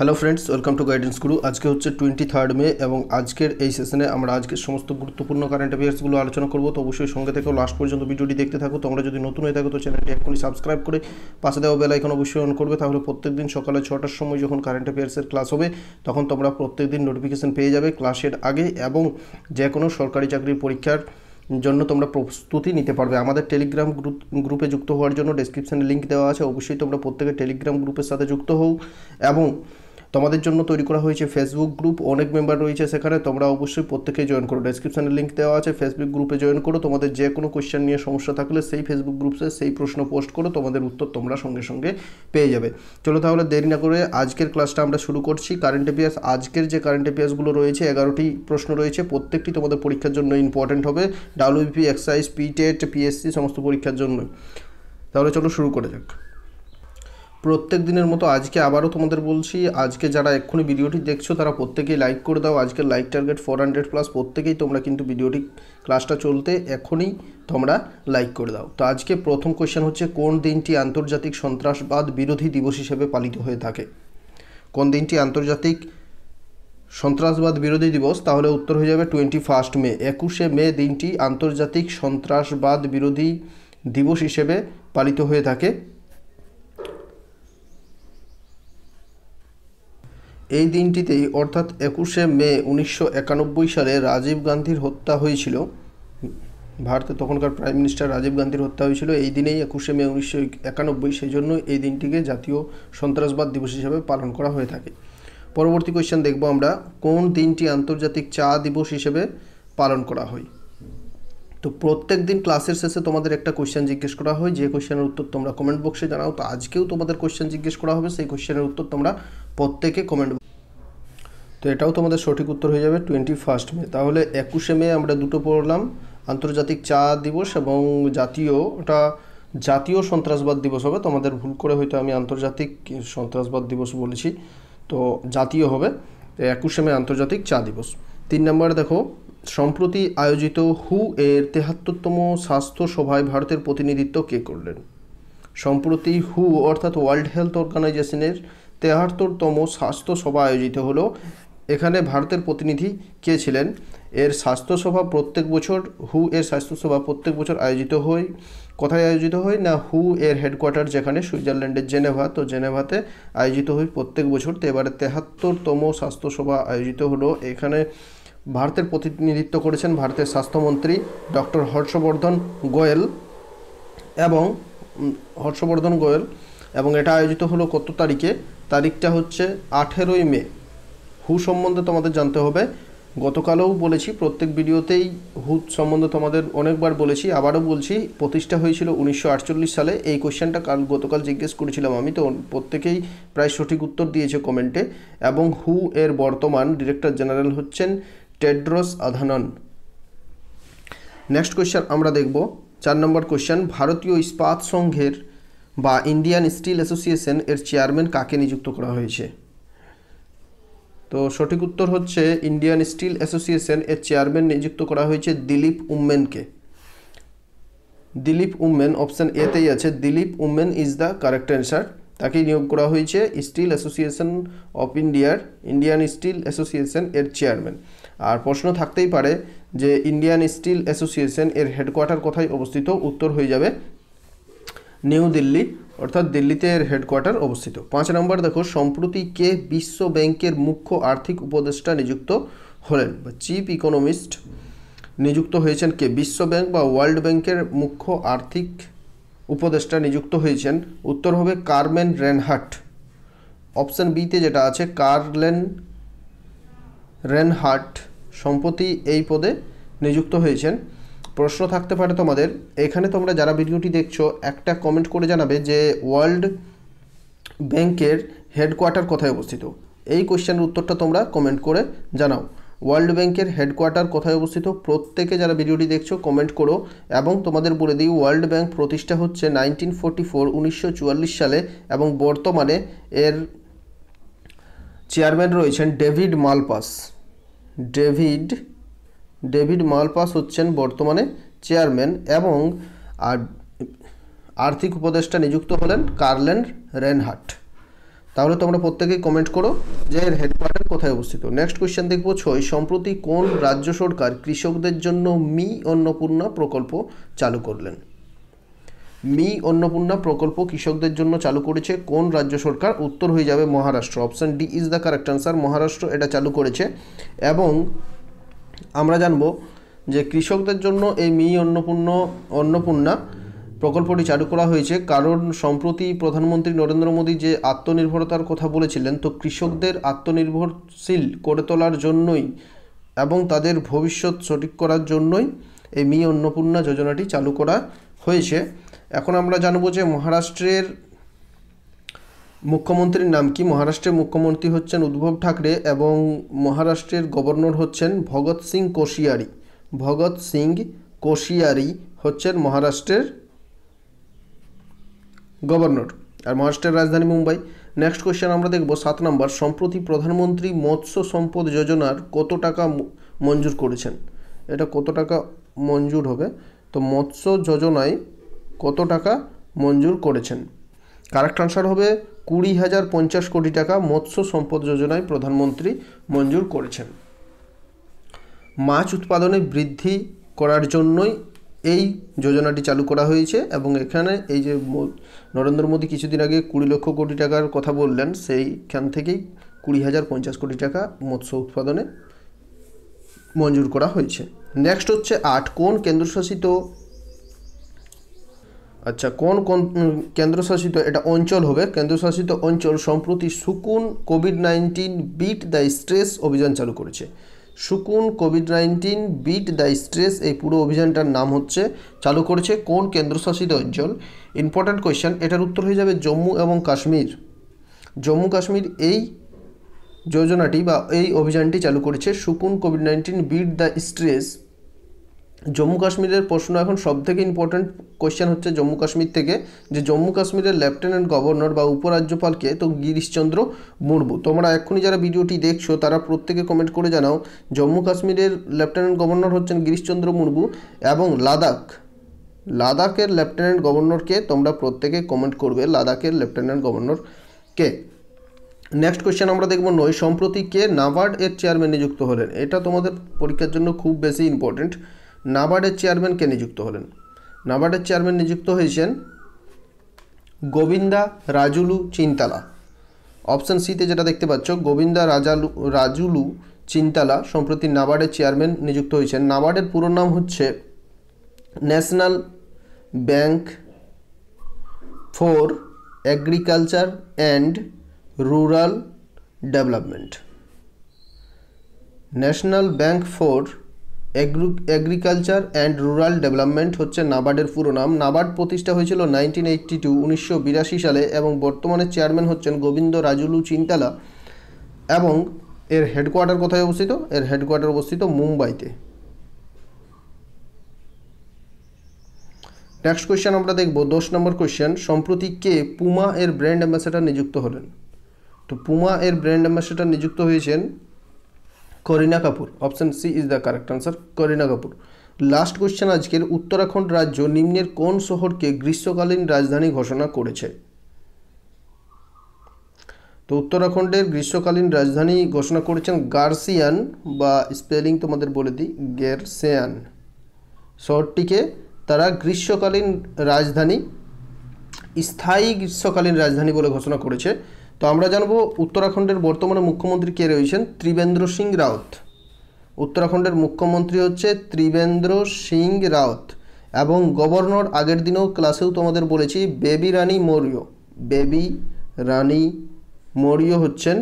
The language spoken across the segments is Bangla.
hello friends welcome to Guidance Guru আজকে হচ্ছে টোয়েন্টি থার্ড মে এবং আজকের এই সেশনে আমরা আজকের সমস্ত গুরুত্বপূর্ণ কারেন্ট অ্যাফেয়ার্সগুলো আলোচনা করবো তো অবশ্যই সঙ্গে থেকেও লাস্ট পর্যন্ত ভিডিওটি দেখতে থাকো তোমরা যদি নতুন হয়ে থাকো তো চ্যানেলটি এখনই সাবস্ক্রাইব করে পাশে দেওয়া বেল আইকন অবশ্যই অন করবে তাহলে প্রত্যেকদিন সকালে ছটার সময় যখন কারেন্ট অ্যাফেয়ার্সের ক্লাস হবে তখন তোমরা প্রত্যেকদিন নোটিফিকেশান পেয়ে যাবে ক্লাসের আগে এবং যে কোনো সরকারি চাকরির পরীক্ষার জন্য তোমরা প্রস্তুতি নিতে পারবে আমাদের টেলিগ্রাম গ্রুপ গ্রুপে যুক্ত হওয়ার জন্য ডেসক্রিপশানে লিঙ্ক দেওয়া আছে অবশ্যই তোমরা প্রত্যেকের টেলিগ্রাম গ্রুপের সাথে যুক্ত হও এবং তোমাদের জন্য তৈরি করা হয়েছে ফেসবুক গ্রুপ অনেক মেম্বার রয়েছে সেখানে তোমরা অবশ্যই প্রত্যেকেই জয়েন করো ডেসক্রিপশানে লিঙ্ক দেওয়া আছে ফেসবুক গ্রুপে জয়েন করো তোমাদের যে কোনো কোয়েশ্চেন নিয়ে সমস্যা থাকলে সেই ফেসবুক গ্রুপে সেই প্রশ্ন পোস্ট করো তোমাদের উত্তর তোমরা সঙ্গে সঙ্গে পেয়ে যাবে চলো তাহলে দেরি না করে আজকের ক্লাসটা আমরা শুরু করছি কারেন্ট অ্যাফেয়ার্স আজকের যে কারেন্ট অ্যাফেয়ার্সগুলো রয়েছে এগারোটি প্রশ্ন রয়েছে প্রত্যেকটি তোমাদের পরীক্ষার জন্য ইম্পর্টেন্ট হবে ডাব্লিউপি এক্সাইজ পিটেট পিএসসি সমস্ত পরীক্ষার জন্য তাহলে চলো শুরু করে যাক প্রত্যেক দিনের মতো আজকে আবারও তোমাদের বলছি আজকে যারা এক্ষুনি ভিডিওটি দেখছো তারা প্রত্যেকেই লাইক করে দাও আজকের like target four hundred plus প্রত্যেকেই তোমরা কিন্তু ভিডিওটি ক্লাসটা চলতে এখনই তোমরা লাইক করে দাও তো আজকে প্রথম কোয়েশ্চেন হচ্ছে কোন দিনটি আন্তর্জাতিক সন্ত্রাসবাদ বিরোধী দিবস হিসেবে পালিত হয়ে থাকে কোন দিনটি আন্তর্জাতিক সন্ত্রাসবাদ বিরোধী দিবস তাহলে উত্তর হয়ে যাবে টোয়েন্টি ফার্স্ট মে একুশে মে দিনটি আন্তর্জাতিক সন্ত্রাসবাদ বিরোধী দিবস হিসেবে পালিত হয়ে থাকে এই দিনটিতেই অর্থাৎ একুশে মে উনিশশো সালে রাজীব গান্ধীর হত্যা হয়েছিল ভারতের তখনকার প্রাইম মিনিস্টার রাজীব গান্ধীর হত্যা হয়েছিল এই দিনেই একুশে মে উনিশশো একানব্বই সেই জন্য এই দিনটিকে জাতীয় সন্ত্রাসবাদ দিবস হিসাবে পালন করা হয়ে থাকে পরবর্তী কোয়েশ্চেন দেখব আমরা কোন দিনটি আন্তর্জাতিক চা দিবস হিসেবে পালন করা হয় তো প্রত্যেক দিন ক্লাসের শেষে তোমাদের একটা কোয়েশ্চেন জিজ্ঞেস করা হয় যে কোয়েশ্চেনের উত্তর তোমরা কমেন্ট বক্সে জানাও তো আজকেও তোমাদের কোয়েশ্চেন জিজ্ঞেস করা হবে সেই কোয়েশ্চেনের উত্তর তোমরা প্রত্যেকে কমেন্ট তো এটাও তোমাদের সঠিক উত্তর হয়ে যাবে টোয়েন্টি ফার্স্ট মে তাহলে একুশে মে আমরা দুটো পড়লাম আন্তর্জাতিক চা দিবস এবং জাতীয় ওটা জাতীয় সন্ত্রাসবাদ দিবস হবে তোমাদের ভুল করে হয়তো আমি আন্তর্জাতিক সন্ত্রাসবাদ দিবস বলেছি তো জাতীয় হবে একুশে মে আন্তর্জাতিক চা দিবস তিন নম্বর দেখো সম্প্রতি আয়োজিত হু এর তেহাত্তরতম স্বাস্থ্য সভায় ভারতের প্রতিনিধিত্ব কে করলেন সম্প্রতি হু অর্থাৎ ওয়ার্ল্ড হেলথ অর্গানাইজেশনের তেহাত্তরতম স্বাস্থ্য সভা আয়োজিত হলো এখানে ভারতের প্রতিনিধি কে ছিলেন এর স্বাস্থ্যসভা প্রত্যেক বছর হু এর স্বাস্থ্যসভা প্রত্যেক বছর আয়োজিত হয় কোথায় আয়োজিত হয় না হু এর হেডকোয়ার্টার যেখানে সুইজারল্যান্ডের জেনেভা তো জেনেভাতে আয়োজিত হয় প্রত্যেক বছর তো এবারে তেহাত্তরতম স্বাস্থ্যসভা আয়োজিত হলো এখানে ভারতের প্রতিনিধিত্ব করেছেন ভারতের স্বাস্থ্যমন্ত্রী ডক্টর হর্ষবর্ধন গোয়েল এবং হর্ষবর্ধন গোয়েল এবং এটা আয়োজিত হলো কত তারিখে তারিখটা হচ্ছে আঠেরোই মে হু সম্বন্ধে তোমাদের জানতে হবে গতকালও বলেছি প্রত্যেক ভিডিওতেই হু সম্বন্ধে তোমাদের অনেকবার বলেছি আবারও বলছি প্রতিষ্ঠা হয়েছিল উনিশশো সালে এই কোয়েশ্চেনটা কাল গতকাল জিজ্ঞেস করেছিলাম আমি তো প্রত্যেকেই প্রায় সঠিক উত্তর দিয়েছে কমেন্টে এবং হু এর বর্তমান ডিরেক্টর জেনারেল হচ্ছেন টেড্রস আধানন নেক্সট কোয়েশ্চেন আমরা দেখব চার নম্বর কোয়েশ্চান ভারতীয় ইস্পাত সংঘের বা ইন্ডিয়ান স্টিল অ্যাসোসিয়েশন এর চেয়ারম্যান কাকে নিযুক্ত করা হয়েছে তো সঠিক উত্তর হচ্ছে ইন্ডিয়ান স্টিল অ্যাসোসিয়েশন এর চেয়ারম্যান নিযুক্ত করা হয়েছে দিলীপ উম্মেনকে দিলীপ উম্মেন অপশান এতেই আছে Dilip Oommen is the correct answer তাকেই নিয়োগ করা হয়েছে স্টিল অ্যাসোসিয়েশন অফ ইন্ডিয়ার ইন্ডিয়ান স্টিল অ্যাসোসিয়েশন এর চেয়ারম্যান আর প্রশ্ন থাকতেই পারে যে ইন্ডিয়ান স্টিল অ্যাসোসিয়েশন এর হেডকোয়ার্টার কোথায় অবস্থিত উত্তর হয়ে যাবে নিউ দিল্লি অর্থাৎ দিল্লিতে এর হেডকোয়ার্টার অবস্থিত পাঁচ নম্বর দেখো সম্প্রতি কে বিশ্ব ব্যাংকের মুখ্য আর্থিক উপদেষ্টা নিযুক্ত হলেন বা চিফ ইকোনমিস্ট নিযুক্ত হয়েছেন কে বিশ্ব ব্যাংক বা ওয়ার্ল্ড ব্যাংকের মুখ্য আর্থিক উপদেষ্টা নিযুক্ত হয়েছেন উত্তর হবে কার্মেন রেনহাট অপশান বিতে যেটা আছে কার্লেন রেনহাট সম্প্রতি এই পদে নিযুক্ত হয়েছেন প্রশ্ন থাকতে পারে তোমাদের এখানে তোমরা যারা ভিডিওটি দেখছো একটা কমেন্ট করে জানাবে যে ওয়ার্ল্ড ব্যাংকের হেডকোয়ার্টার কোথায় অবস্থিত এই কোয়েশ্চেনের উত্তরটা তোমরা কমেন্ট করে জানাও ওয়ার্ল্ড ব্যাংকের হেডকোয়ার্টার কোথায় অবস্থিত প্রত্যেকে যারা ভিডিওটি দেখছো কমেন্ট করো এবং তোমাদের বলে দিই ওয়ার্ল্ড ব্যাংক প্রতিষ্ঠা হচ্ছে নাইনটিন ফোরটি ফোর সালে এবং বর্তমানে এর চেয়ারম্যান রয়েছেন David Malpass David David Malpass হচ্ছেন বর্তমানে চেয়ারম্যান এবং আর্থিক উপদেষ্টা নিযুক্ত হলেন কার্লেন রেনহাট তাহলে তোমরা প্রত্যেকেই কমেন্ট করো যে এর হেডকোয়ার্টার কোথায় অবস্থিত নেক্সট কোয়েশ্চেন দেখবো ছয় সম্প্রতি কোন রাজ্য সরকার কৃষকদের জন্য মি অন্নপূর্ণা প্রকল্প চালু করলেন মি অন্নপূর্ণা প্রকল্প কৃষকদের জন্য চালু করেছে কোন রাজ্য সরকার উত্তর হয়ে যাবে Maharashtra option D is the correct answer Maharashtra এটা চালু করেছে এবং আমরা জানব যে কৃষকদের জন্য এই মি অন্নপূর্ণ অন্নপূর্ণা প্রকল্পটি চালু করা হয়েছে কারণ সম্প্রতি প্রধানমন্ত্রী নরেন্দ্র মোদী যে আত্মনির্ভরতার কথা বলেছিলেন তো কৃষকদের আত্মনির্ভরশীল করে তোলার জন্যই এবং তাদের ভবিষ্যৎ সঠিক করার জন্যই এই মি অন্নপূর্ণা যোজনাটি চালু করা হয়েছে এখন আমরা জানব যে মহারাষ্ট্রের মুখ্যমন্ত্রীর নাম কি মহারাষ্ট্রের মুখ্যমন্ত্রী হচ্ছেন উদ্ভব ঠাকরে এবং মহারাষ্ট্রের গভর্নর হচ্ছেন ভগৎ সিং কোশিয়ারি ভগৎ সিং কোশিয়ারি হচ্ছেন মহারাষ্ট্রের গভর্নর আর মহারাষ্ট্রের রাজধানী মুম্বাই নেক্সট কোয়েশ্চেন আমরা দেখব সাত নম্বর সম্প্রতি প্রধানমন্ত্রী মৎস্য সম্পদ যোজনার কত টাকা মঞ্জুর করেছেন এটা কত টাকা মঞ্জুর হবে তো মৎস্য যোজনায় কত টাকা মঞ্জুর করেছেন কারেক্ট আনসার হবে কুড়ি হাজার পঞ্চাশ কোটি টাকা মৎস্য সম্পদ যোজনায় প্রধানমন্ত্রী মঞ্জুর করেছেন মাছ উৎপাদনে বৃদ্ধি করার জন্যই এই যোজনাটি চালু করা হয়েছে এবং এখানে এই যে নরেন্দ্র মোদী কিছুদিন আগে কুড়ি লক্ষ কোটি টাকার কথা বললেন সেইখান থেকেই কুড়ি হাজার পঞ্চাশ কোটি টাকা মৎস্য উৎপাদনে মঞ্জুর করা হয়েছে নেক্সট হচ্ছে আট কোন কেন্দ্রশাসিত আচ্ছা কোন কোন কেন্দ্রশাসিত এটা অঞ্চল হবে কেন্দ্রশাসিত অঞ্চল সম্প্রতি Sukoon COVID nineteen beat the stress অভিযান চালু করেছে Sukoon COVID nineteen beat the stress এই পুরো অভিযানটার নাম হচ্ছে চালু করেছে কোন কেন্দ্রশাসিত অঞ্চল ইম্পর্ট্যান্ট কোয়েশ্চেন এটার উত্তর হয়ে যাবে জম্মু এবং কাশ্মীর জম্মু কাশ্মীর এই যোজনাটি বা এই অভিযানটি চালু করেছে Sukoon COVID nineteen beat the stress Jammu কাশ্মীরের প্রশ্ন এখন সব থেকে ইম্পর্ট্যান্ট কোয়েশ্চেন হচ্ছে জম্মু কাশ্মীর থেকে যে জম্মু কাশ্মীরের লেফটেন্যান্ট গভর্নর বা উপরাজ্যপালকে তো গিরিশচন্দ্র মুর্মু তোমরা এক্ষুনি যারা ভিডিওটি দেখছো তারা প্রত্যেকে কমেন্ট করে জানাও জম্মু কাশ্মীরের লেফটেন্যান্ট গভর্নর হচ্ছেন গিরিশচন্দ্র মুর্মু এবং লাদাখ লাদাখের লেফটেন্যান্ট গভর্নরকে তোমরা প্রত্যেকে কমেন্ট করবে লাদাখের লেফটেন্যান্ট গভর্নর কে নেক্সট কোয়েশ্চেন আমরা দেখব নয় সম্প্রতি কে নাবার্ড এর চেয়ারম্যান নিযুক্ত হলেন এটা তোমাদের পরীক্ষার জন্য খুব বেশি ইম্পর্টেন্ট নাবার্ডের চেয়ারম্যান কে নিযুক্ত হলেন নাবার্ডের চেয়ারম্যান নিযুক্ত হয়েছেন গোবিন্দা রাজুলু চিন্তালা অপশান সিতে যেটা দেখতে পাচ্ছ গোবিন্দা রাজালু রাজুলু চিন্তালা সম্প্রতি নাবার্ডের চেয়ারম্যান নিযুক্ত হয়েছেন নাবার্ডের পুরো নাম হচ্ছে national bank for agriculture and rural development national bank for agriculture and rural development হচ্ছে নাবার্ডের পুরো নাম নাবার্ড প্রতিষ্ঠা হয়েছিল নাইনটিন এইটটি টু উনিশশো বিরাশি সালে এবং বর্তমানে চেয়ারম্যান হচ্ছেন গোবিন্দ রাজুলু চিন্তালা এবং এর হেডকোয়ার্টার কোথায় অবস্থিত এর হেডকোয়ার্টার অবস্থিত মুম্বাইতে নেক্সট কোয়েশ্চেন আমরা দেখব দশ নম্বর কোয়েশ্চেন সম্প্রতি কে পুমা এর ব্র্যান্ড অ্যাম্বাসেডার নিযুক্ত হলেন তো পুমা এর ব্র্যান্ড অ্যাম্বাসেডার নিযুক্ত হয়েছেন Kareena Kapoor option C is the correct answer Kareena Kapoor last question আজকের উত্তরাখণ্ড রাজ্য নিম্নের কোন শহরকে গ্রীষ্মকালীন রাজধানী ঘোষণা করেছে তো উত্তরাখণ্ডের গ্রীষ্মকালীন রাজধানী ঘোষণা করেছেন গার্সিয়ান বা স্পেলিং তোমাদের বলে দিই গেরসিয়ান শহরটিকে তারা গ্রীষ্মকালীন রাজধানী স্থায়ী গ্রীষ্মকালীন রাজধানী বলে ঘোষণা করেছে তো আমরা জানবো উত্তরাখণ্ডের বর্তমানে মুখ্যমন্ত্রী কে রয়েছেন ত্রিবেন্দ্র সিং রাউত উত্তরাখণ্ডের মুখ্যমন্ত্রী হচ্ছে ত্রিবেন্দ্র সিং রাউত এবং গভর্নর আগের দিনেও ক্লাসেও তোমাদের বলেছি বেবি রানী মৌর্য বেবি রানী মৌর্য হচ্ছেন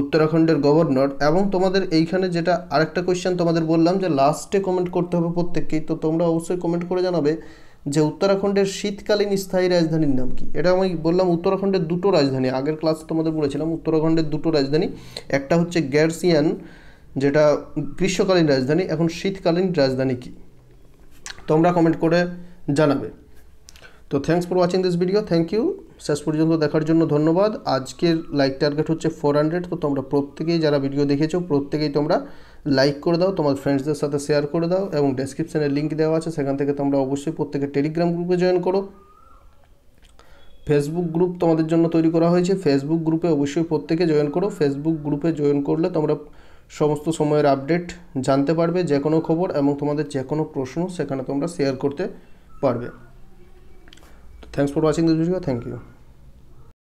উত্তরাখণ্ডের গভর্নর এবং তোমাদের এইখানে যেটা আরেকটা কোয়েশ্চেন তোমাদের বললাম যে লাস্টে কমেন্ট করতে হবে প্রত্যেককেই তো তোমরা অবশ্যই কমেন্ট করে জানাবে যে উত্তরাখণ্ডের শীতকালীন স্থায়ী রাজধানীর নাম কি এটা আমি বললাম উত্তরাখণ্ডের দুটো রাজধানী আগের ক্লাস তোমাদের বলেছিলাম উত্তরাখণ্ডের দুটো রাজধানী একটা হচ্ছে গ্যারসিয়ান যেটা গ্রীষ্মকালীন রাজধানী এখন শীতকালীন রাজধানী কি তোমরা কমেন্ট করে জানাবে তো thanks for watching this video thank you শেষ পর্যন্ত দেখার জন্য ধন্যবাদ আজকের লাইক টার্গেট হচ্ছে ফোর হান্ড্রেড তো তোমরা প্রত্যেকেই যারা ভিডিও দেখেছো প্রত্যেকেই তোমরা লাইক করে দাও তোমার ফ্রেন্ডসদের সাথে শেয়ার করে দাও এবং ডেসক্রিপশানে লিঙ্ক দেওয়া আছে সেখান থেকে তোমরা অবশ্যই প্রত্যেকে টেলিগ্রাম গ্রুপে জয়েন করো ফেসবুক গ্রুপ তোমাদের জন্য তৈরি করা হয়েছে ফেসবুক গ্রুপে অবশ্যই প্রত্যেকে জয়েন করো ফেসবুক গ্রুপে জয়েন করলে তোমরা সমস্ত সময়ের আপডেট জানতে পারবে যে কোনো খবর এবং তোমাদের যে কোনো প্রশ্ন সেখানে তোমরা শেয়ার করতে পারবে thanks for watching this video thank you